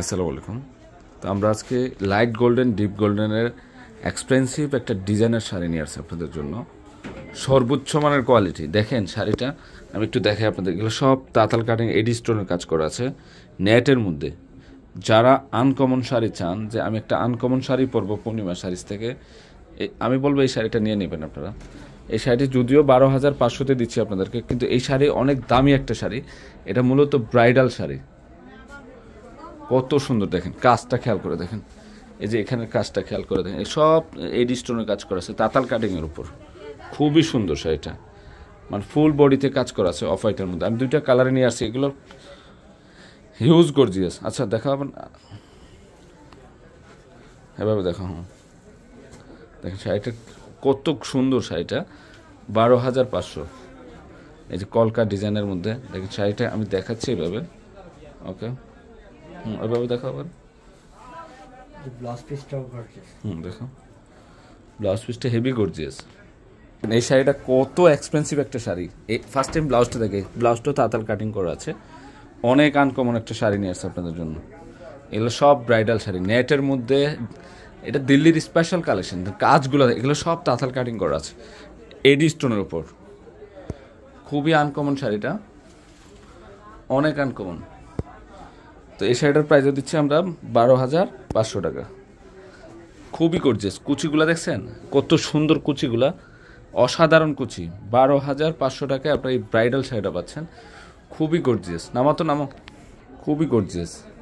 আসসালামু আলাইকুম তো আমরা আজকে লাইট গোল্ডেন ডিপ গোল্ডেনের এক্সপেন্সিভ একটা ডিজাইনের শাড়ি নিয়ে আসছি আপনাদের জন্য সর্বোচ্চ মানের কোয়ালিটি দেখেন শাড়িটা আমি একটু দেখাই আপনাদের এগুলো সব তাঁতাল কাটিং এডি স্টোনের কাজ করা আছে নেটের মধ্যে যারা আনকমন শাড়ি চান যে আমি একটা আনকমন শাড়ি পরবো পূর্ণিমা শাড়িস থেকে আমি বলবো এই শাড়িটা নিয়ে নেবেন আপনারা এই শাড়িটি যদিও বারো হাজার পাঁচশোতে দিচ্ছি আপনাদেরকে কিন্তু এই শাড়ি অনেক দামি একটা শাড়ি এটা মূলত ব্রাইডাল শাড়ি কত সুন্দর দেখেন কাজটা খেয়াল করে দেখেন এই যে এখানের কাজটা খেয়াল করে দেখেন সব এডি স্টোনের কাজ করা আছে তাতাল কাটিংয়ের উপর খুবই সুন্দর শাড়িটা মানে ফুল বডিতে কাজ করা আছে অফ হোয়াইটের মধ্যে আমি দুইটা কালারে নিয়ে আসছি এগুলো হিউজ গর্জিয়াস আচ্ছা দেখা আপনার এভাবে দেখা হ্যাঁ দেখেন শাড়িটা কত সুন্দর শাড়িটা বারো হাজার পাঁচশো এই যে কলকা ডিজাইনের মধ্যে দেখেন শাড়িটা আমি দেখাচ্ছি এভাবে ওকে হুম ওইভাবে দেখো আবার ব্লাউজ পিসটাও হুম দেখো ব্লাউজ পিসটা হেভি গর্জিয়াস এই শাড়িটা কত এক্সপেন্সিভ একটা শাড়ি এই ফার্স্ট টাইম ব্লাউজটা দেখে ব্লাউজটাও তাতাল কাটিং করা আছে অনেক আনকমন একটা শাড়ি নিয়ে আসছে আপনাদের জন্য এগুলো সব ব্রাইডাল শাড়ি নেটের মধ্যে এটা দিল্লির স্পেশাল কালেকশন কাজগুলো এগুলো সব তাঁতাল কাটিং করা আছে এডি স্টোনের উপর খুবই আনকমন শাড়িটা অনেক আনকমন তো এই শাড়িটার প্রাইসও দিচ্ছি আমরা বারো হাজার পাঁচশো টাকা খুবই গর্জেস কুচিগুলা দেখছেন কত সুন্দর কুচিগুলা অসাধারণ কুচি বারো হাজার পাঁচশো টাকায় আপনার এই ব্রাইডাল শাড়িটা পাচ্ছেন খুবই গর্জেস নামা তো নামো খুবই গর্জেস